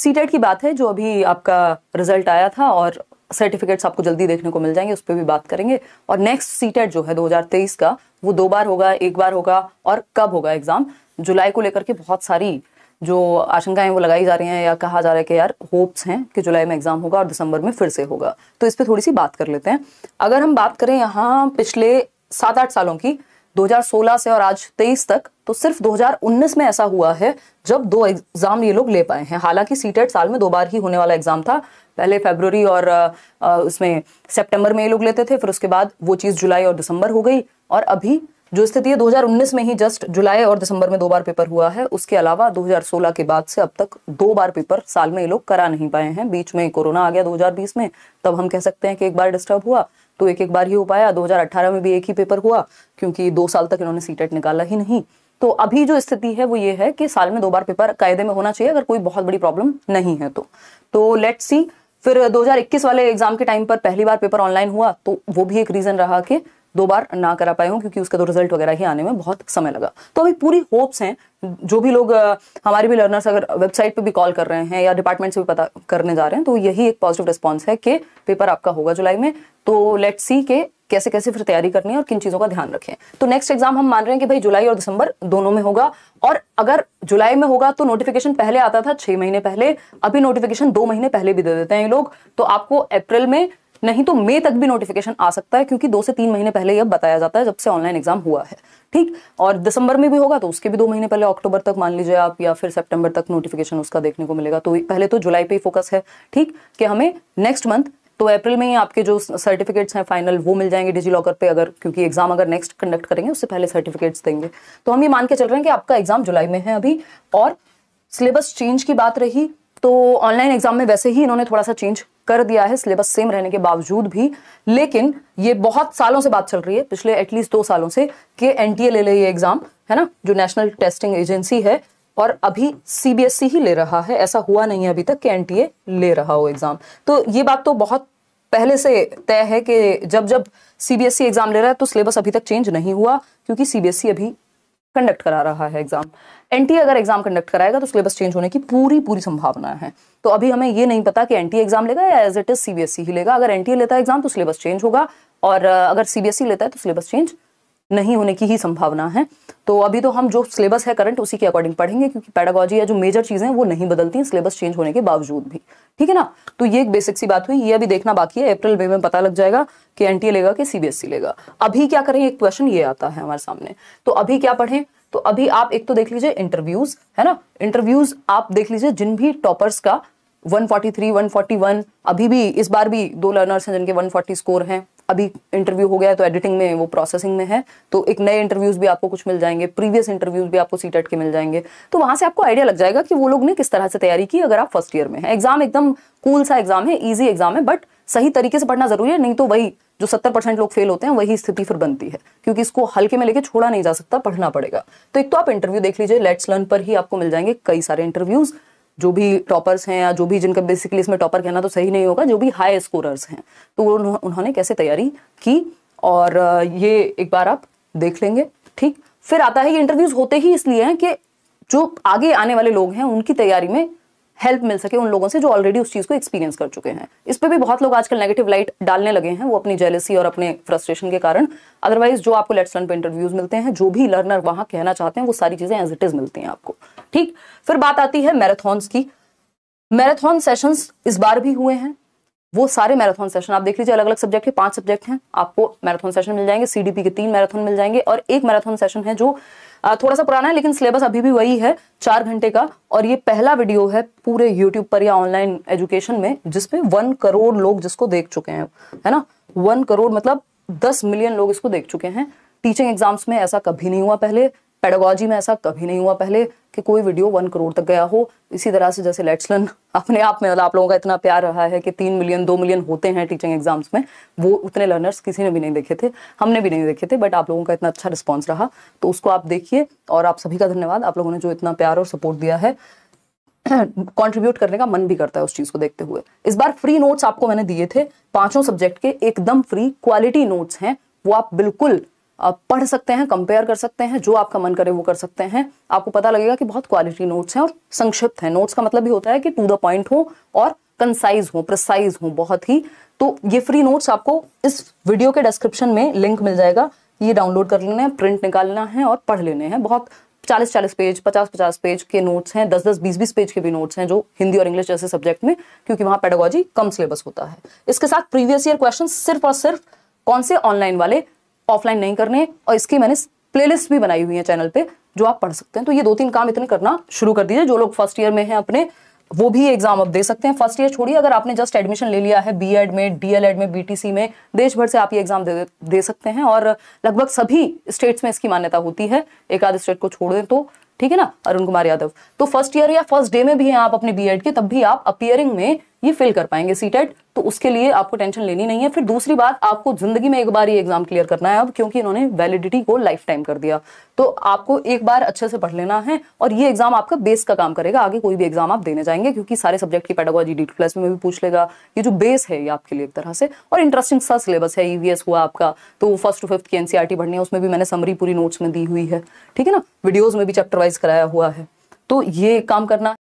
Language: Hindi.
सी e की बात है जो अभी आपका रिजल्ट आया था और सर्टिफिकेट्स आपको जल्दी देखने को मिल जाएंगे उस पर भी बात करेंगे और नेक्स्ट सी e जो है 2023 का वो दो बार होगा एक बार होगा और कब होगा एग्ज़ाम जुलाई को लेकर के बहुत सारी जो आशंकाएं वो लगाई जा रही हैं या कहा जा रहा है कि यार होप्स हैं कि जुलाई में एग्ज़ाम होगा और दिसंबर में फिर से होगा तो इस पर थोड़ी सी बात कर लेते हैं अगर हम बात करें यहाँ पिछले सात आठ सालों की 2016 से और आज 23 तक तो सिर्फ 2019 में ऐसा हुआ है जब दो एग्जाम ये लोग ले पाए हैं हालांकि सीटेट साल में दो बार ही होने वाला एग्जाम था पहले फेब्रुवरी और उसमें सितंबर में ये लोग लेते थे फिर उसके बाद वो चीज़ जुलाई और दिसंबर हो गई और अभी जो स्थिति है 2019 में ही जस्ट जुलाई और दिसंबर में दो बार पेपर हुआ है उसके अलावा 2016 के बाद से अब तक दो बार पेपर साल में ये लोग करा नहीं पाए हैं बीच में कोरोना आ गया 2020 में तब हम कह सकते हैं कि एक बार डिस्टर्ब हुआ तो एक एक बार ही हो पाया 2018 में भी एक ही पेपर हुआ क्योंकि दो साल तक इन्होंने सीटेट e निकाला ही नहीं तो अभी जो स्थिति है वो ये है कि साल में दो बार पेपर कायदे में होना चाहिए अगर कोई बहुत बड़ी प्रॉब्लम नहीं है तो तो सी फिर 2021 वाले एग्जाम के टाइम पर पहली बार पेपर ऑनलाइन हुआ तो वो भी एक रीजन रहा कि दो बार ना करा पाए हूँ क्योंकि उसका तो रिजल्ट वगैरह ही आने में बहुत समय लगा तो अभी पूरी होप्स हैं जो भी लोग हमारे भी लर्नर्स अगर वेबसाइट पे भी कॉल कर रहे हैं या डिपार्टमेंट से भी पता करने जा रहे हैं तो यही एक पॉजिटिव रिस्पॉन्स है कि पेपर आपका होगा जुलाई में तो लेट सी के कैसे कैसे फिर तैयारी करनी है और किन चीज़ों का ध्यान रखें तो नेक्स्ट एग्जाम हम मान रहे हैं कि भाई जुलाई और दिसंबर दोनों में होगा और अगर जुलाई में होगा तो नोटिफिकेशन पहले आता था छः महीने पहले अभी नोटिफिकेशन दो महीने पहले भी दे देते हैं ये लोग तो आपको अप्रैल में नहीं तो मई तक भी नोटिफिकेशन आ सकता है क्योंकि दो से तीन महीने पहले यह बताया जाता है जब से ऑनलाइन एग्जाम हुआ है ठीक और दिसंबर में भी होगा तो उसके भी दो महीने पहले अक्टूबर तक मान लीजिए आप या फिर सितंबर तक नोटिफिकेशन उसका देखने को मिलेगा तो पहले तो जुलाई पे ही फोकस है ठीक कि हमें नेक्स्ट मंथ तो अप्रैल में ही आपके जो सर्टिफिकेट्स हैं फाइनल वो मिल जाएंगे डिजी लॉकर पे अगर क्योंकि एग्जाम अगर नेक्स्ट कंडक्ट करेंगे उससे पहले सर्टिफिकेट्स देंगे तो हम ये मान के चल रहे हैं कि आपका एग्जाम जुलाई में है अभी और सिलेबस चेंज की बात रही तो ऑनलाइन एग्जाम में वैसे ही इन्होंने थोड़ा सा चेंज कर दिया है सिलेबस सेम रहने के बावजूद भी लेकिन ये बहुत सालों से बात चल रही है पिछले एटलीस्ट दो सालों से कि एनटीए ले ले ये एग्जाम है ना जो नेशनल टेस्टिंग एजेंसी है और अभी सीबीएसई e ही ले रहा है ऐसा हुआ नहीं है अभी तक कि एनटीए ले रहा हो एग्जाम तो ये बात तो बहुत पहले से तय है कि जब जब सीबीएसई एग्जाम e ले रहा है तो सिलेबस अभी तक चेंज नहीं हुआ क्योंकि सीबीएसई e अभी कंडक्ट करा रहा है एग्जाम एनटीए अगर एग्जाम कंडक्ट कराएगा तो सिलेबस चेंज होने की पूरी पूरी संभावना है तो अभी हमें ये नहीं पता कि एनटीए एग्जाम लेगा या एज इट इज सीबीएसई ही लेगा अगर एनटीए लेता है एग्जाम तो सिलेबस चेंज होगा और अगर सीबीएसई e लेता है तो सिलेबस चेंज नहीं होने की ही संभावना है तो अभी तो हम जो सिलेबस है करंट उसी के अकॉर्डिंग पढ़ेंगे क्योंकि पैडागोजी या जो मेजर चीज़ें वो नहीं बदलती हैं सिलेबस चेंज होने के बावजूद भी ठीक है ना तो ये एक बेसिक सी बात हुई ये अभी देखना बाकी है अप्रैल मे में पता लग जाएगा कि एनटीए लेगा कि सीबीएसई e लेगा अभी क्या करें एक क्वेश्चन ये आता है हमारे सामने तो अभी क्या पढ़े तो अभी आप एक तो देख लीजिए इंटरव्यूज है ना इंटरव्यूज आप देख लीजिए जिन भी टॉपर्स का 143, 141 अभी भी इस बार भी दो लर्नर्स हैं जिनके 140 स्कोर हैं अभी इंटरव्यू हो गया है तो एडिटिंग में वो प्रोसेसिंग में है तो एक नए इंटरव्यूज भी आपको कुछ मिल जाएंगे प्रीवियस इंटरव्यूज भी आपको सीटेट e के मिल जाएंगे तो वहां से आपको आइडिया लग जाएगा कि वो लोग ने किस तरह से तैयारी की अगर आप फर्स्ट ईयर में है एग्जाम एकदम कूल सा एग्जाम है ईजी एग्जाम है बट सही तरीके से पढ़ना जरूरी है नहीं तो वही जो सत्तर परसेंट लोग फेल होते हैं वही स्थिति फिर बनती है क्योंकि इसको हल्के में लेके छोड़ा नहीं जा सकता पढ़ना पड़ेगा तो एक तो आप इंटरव्यू देख लीजिए लेट्स लर्न पर ही आपको मिल जाएंगे कई सारे इंटरव्यूज़ जो भी टॉपर्स हैं या जो भी जिनका बेसिकली इसमें टॉपर कहना तो सही नहीं होगा जो भी हाई स्कोरर्स हैं तो उन्होंने कैसे तैयारी की और ये एक बार आप देख लेंगे ठीक फिर आता है ये इंटरव्यूज होते ही इसलिए हैं कि जो आगे आने वाले लोग हैं उनकी तैयारी में हेल्प मिल सके उन लोगों से जो ऑलरेडी उस चीज़ को एक्सपीरियंस कर चुके हैं इस पर भी बहुत लोग आजकल नेगेटिव लाइट डालने लगे हैं वो अपनी जेलेसी और अपने फ्रस्ट्रेशन के कारण अदरवाइज जो आपको लेट्स लर्न पे इंटरव्यूज मिलते हैं जो भी लर्नर वहां कहना चाहते हैं वो सारी चीज़ें एज इट इज़ मिलती हैं आपको ठीक फिर बात आती है मैराथॉन्स की मैराथन सेशंस इस बार भी हुए हैं वो सारे मैराथन सेशन आप देख लीजिए अलग अलग सब्जेक्ट के पांच सब्जेक्ट हैं आपको मैराथन सेशन मिल जाएंगे सीडीपी के तीन मैराथन मिल जाएंगे और एक मैराथन सेशन है जो थोड़ा सा पुराना है लेकिन सिलेबस अभी भी वही है चार घंटे का और ये पहला वीडियो है पूरे यूट्यूब पर या ऑनलाइन एजुकेशन में जिसमें वन करोड़ लोग जिसको देख चुके हैं है ना वन करोड़ मतलब दस मिलियन लोग इसको देख चुके हैं टीचिंग एग्जाम्स में ऐसा कभी नहीं हुआ पहले पेडागोजी में ऐसा कभी नहीं हुआ पहले कि कोई वीडियो वन करोड़ तक गया हो इसी तरह से जैसे लेट्स लर्न अपने आप में आप लोगों का इतना प्यार रहा है कि तीन मिलियन दो मिलियन होते हैं टीचिंग एग्जाम्स में वो उतने लर्नर्स किसी ने भी नहीं देखे थे हमने भी नहीं देखे थे बट आप लोगों का इतना अच्छा रिस्पॉन्स रहा तो उसको आप देखिए और आप सभी का धन्यवाद आप लोगों ने जो इतना प्यार और सपोर्ट दिया है कंट्रीब्यूट करने का मन भी करता है उस चीज को देखते हुए इस बार फ्री नोट्स आपको मैंने दिए थे पांचों सब्जेक्ट के एकदम फ्री क्वालिटी नोट्स हैं वो आप बिल्कुल पढ़ सकते हैं कंपेयर कर सकते हैं जो आपका मन करे वो कर सकते हैं आपको पता लगेगा कि बहुत क्वालिटी नोट्स हैं और संक्षिप्त हैं नोट्स का मतलब भी होता है कि टू द पॉइंट हो और कंसाइज हो प्रसाइज हो बहुत ही तो ये फ्री नोट्स आपको इस वीडियो के डिस्क्रिप्शन में लिंक मिल जाएगा ये डाउनलोड कर लेना है प्रिंट निकालना है और पढ़ लेने हैं बहुत चालीस चालीस पेज पचास पचास पेज के नोट्स हैं दस दस बीस बीस पेज के भी नोट्स हैं जो हिंदी और इंग्लिश जैसे सब्जेक्ट में क्योंकि वहाँ पेडोगॉजी कम सिलेबस होता है इसके साथ प्रीवियस ईयर क्वेश्चन सिर्फ और सिर्फ कौन से ऑनलाइन वाले ऑफलाइन नहीं करने और इसकी मैंने प्लेलिस्ट भी बनाई हुई है चैनल पे जो आप पढ़ सकते हैं तो ये दो तीन काम इतने करना शुरू कर दीजिए जो लोग फर्स्ट ईयर में हैं अपने वो भी एग्जाम आप दे सकते हैं फर्स्ट ईयर छोड़िए अगर आपने जस्ट एडमिशन ले लिया है एड में डीएलएड में बीटीसी में देश भर से आप ये एग्जाम दे दे सकते हैं और लगभग सभी स्टेट्स में इसकी मान्यता होती है एक आध स्टेट को छोड़ दें तो ठीक है ना अरुण कुमार यादव तो फर्स्ट ईयर या फर्स्ट डे में भी हैं आप अपने बी के तब भी आप अपियरिंग में ये फिल कर पाएंगे सी e तो उसके लिए आपको टेंशन लेनी नहीं है फिर दूसरी बात आपको जिंदगी में एक बार ये एग्जाम क्लियर करना है अब क्योंकि इन्होंने वैलिडिटी को लाइफ टाइम कर दिया तो आपको एक बार अच्छे से पढ़ लेना है और ये एग्जाम आपका बेस का काम करेगा आगे कोई भी एग्जाम आप देने जाएंगे क्योंकि सारे सब्जेक्ट की पैडागोजी डी प्लस में भी पूछ लेगा ये जो बेस है ये आपके लिए एक तरह से और इंटरेस्टिंग सा सिलेबस है ईवीएस e हुआ आपका तो फर्स्ट टू फिफ्थ की एनसीआरटी e पढ़नी है उसमें भी मैंने समरी पूरी नोट्स में दी हुई है ठीक है ना वीडियोज में भी चैप्टरवाइज कराया हुआ है तो ये काम करना